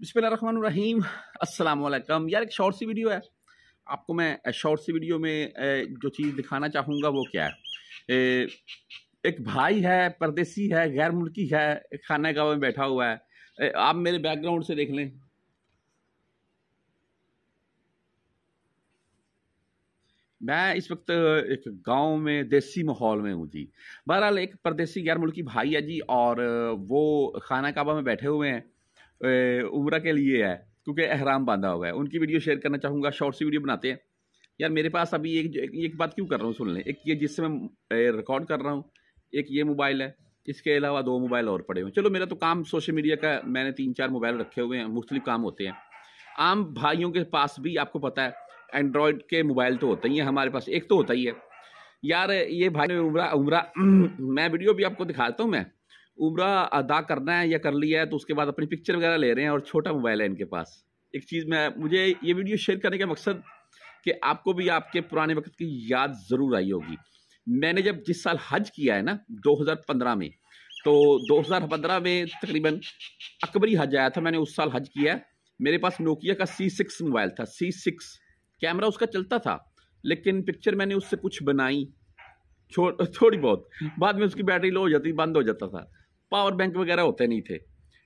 बिस्मिल्लाम अस्सलाम यार एक शॉर्ट सी वीडियो है आपको मैं शॉर्ट सी वीडियो में जो चीज़ दिखाना चाहूँगा वो क्या है एक भाई है परदेसी है गैर मुल्की है खाना गाँव में बैठा हुआ है आप मेरे बैकग्राउंड से देख लें मैं इस वक्त एक गांव में देसी माहौल में हूँ जी बहरहाल एक परदेसी गैर मुल्की भाई है जी और वो खाना काबा में बैठे हुए हैं उम्र के लिए है क्योंकि अहराम बांधा हुआ है उनकी वीडियो शेयर करना चाहूँगा शॉर्ट सी वीडियो बनाते हैं यार मेरे पास अभी एक एक, बात क्यों कर रहा हूँ सुन लें एक ये जिससे मैं रिकॉर्ड कर रहा हूँ एक ये मोबाइल है इसके अलावा दो मोबाइल और पड़े हुए हैं चलो मेरा तो काम सोशल मीडिया का मैंने तीन चार मोबाइल रखे हुए हैं मुख्तलिफ काम होते हैं आम भाइयों के पास भी आपको पता है एंड्रॉयड के मोबाइल तो होते ही हैं हमारे पास एक तो होता ही है यार ये भाई उम्र उम्र मैं वीडियो भी आपको दिखाता हूँ मैं उम्र अदा करना है या कर लिया है तो उसके बाद अपनी पिक्चर वगैरह ले रहे हैं और छोटा मोबाइल है इनके पास एक चीज़ मैं मुझे ये वीडियो शेयर करने का मकसद कि आपको भी आपके पुराने वक्त की याद ज़रूर आई होगी मैंने जब जिस साल हज किया है ना 2015 में तो 2015 में तकरीबन अकबरी हज आया था मैंने उस साल हज किया मेरे पास नोकिया का सी सिक्स मोबाइल था सी सिक्स कैमरा उसका चलता था लेकिन पिक्चर मैंने उससे कुछ बनाई थोड़ी बहुत बाद में उसकी बैटरी लो हो जाती बंद हो जाता था पावर बैंक वगैरह होते नहीं थे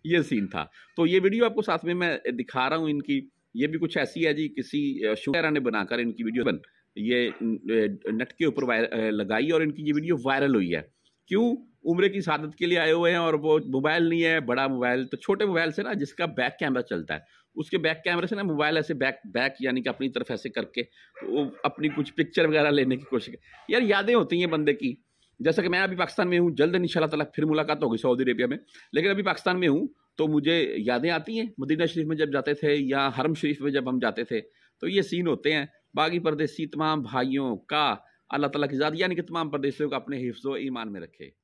ये सीन था तो ये वीडियो आपको साथ में मैं दिखा रहा हूँ इनकी ये भी कुछ ऐसी है जी किसी शुरा ने बनाकर इनकी वीडियो बन ये नेट के ऊपर लगाई और इनकी ये वीडियो वायरल हुई है क्यों उम्र की शादत के लिए आए हुए हैं और वो मोबाइल नहीं है बड़ा मोबाइल तो छोटे मोबाइल से ना जिसका बैक कैमरा चलता है उसके बैक कैमरे से ना मोबाइल ऐसे बैक बैक यानी कि अपनी तरफ ऐसे करके तो वो अपनी कुछ पिक्चर वगैरह लेने की कोशिश यार यादें होती हैं बंदे की जैसा कि मैं अभी पाकिस्तान में हूँ जल्द इन ताला फिर मुलाकात होगी सऊदी अरेबिया में लेकिन अभी पाकिस्तान में हूँ तो मुझे यादें आती हैं मदीना शरीफ में जब जाते थे या हरम शरीफ में जब हम जाते थे तो ये सीन होते हैं बागी परदेसी तमाम भाइयों का अल्लाह ताला की ज़्यादा यानी कि तमाम परदेशियों का अपने हिफ्ज़ ईमान में रखे